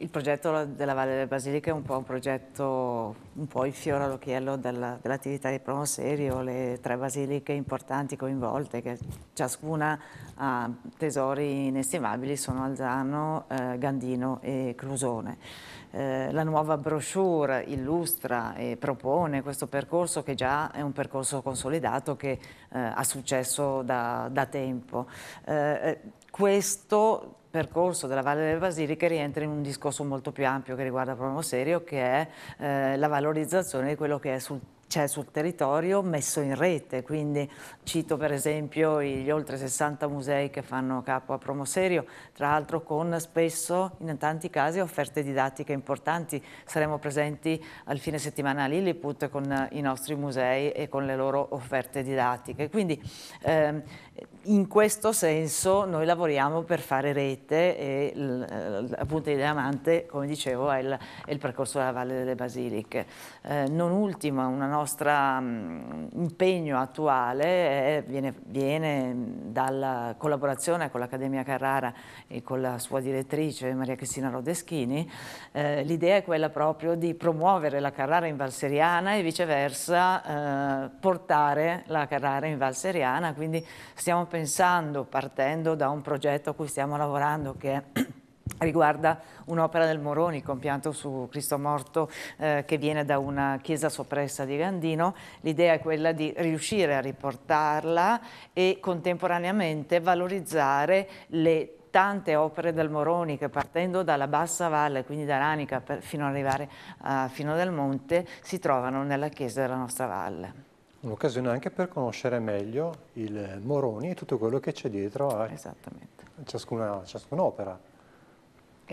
Il progetto della Valle delle Basiliche è un po' un progetto, un po' il fiore all'occhiello dell'attività dell di Serio, le tre basiliche importanti coinvolte, che ciascuna ha tesori inestimabili, sono Alzano, eh, Gandino e Clusone. Eh, la nuova brochure illustra e propone questo percorso che già è un percorso consolidato che eh, ha successo da, da tempo. Eh, eh, questo percorso della Valle delle Basiliche rientra in un discorso molto più ampio che riguarda Promo Serio che è eh, la valorizzazione di quello che è sul c'è sul territorio messo in rete, quindi cito per esempio gli oltre 60 musei che fanno capo a Promoserio, tra l'altro con spesso in tanti casi offerte didattiche importanti, saremo presenti al fine settimana a Lilliput con i nostri musei e con le loro offerte didattiche, quindi ehm, in questo senso noi lavoriamo per fare rete e appunto il diamante, come dicevo, è il, è il percorso della Valle delle Basiliche. Eh, non ultima, una nostra nostro impegno attuale è, viene, viene, dalla collaborazione con l'Accademia Carrara e con la sua direttrice Maria Cristina Rodeschini, eh, l'idea è quella proprio di promuovere la Carrara in Val e viceversa eh, portare la Carrara in Val quindi stiamo pensando, partendo da un progetto a cui stiamo lavorando che è riguarda un'opera del Moroni, compianto su Cristo morto eh, che viene da una chiesa soppressa di Gandino. L'idea è quella di riuscire a riportarla e contemporaneamente valorizzare le tante opere del Moroni che partendo dalla bassa valle, quindi da Ranica fino ad arrivare a Fino del Monte, si trovano nella chiesa della nostra valle. Un'occasione anche per conoscere meglio il Moroni e tutto quello che c'è dietro a ciascuna, ciascuna opera.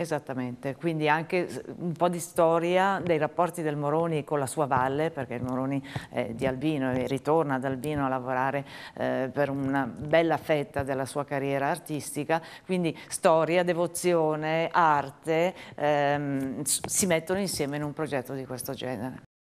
Esattamente, quindi anche un po' di storia dei rapporti del Moroni con la sua valle, perché il Moroni è di Albino e ritorna ad Albino a lavorare eh, per una bella fetta della sua carriera artistica, quindi storia, devozione, arte ehm, si mettono insieme in un progetto di questo genere.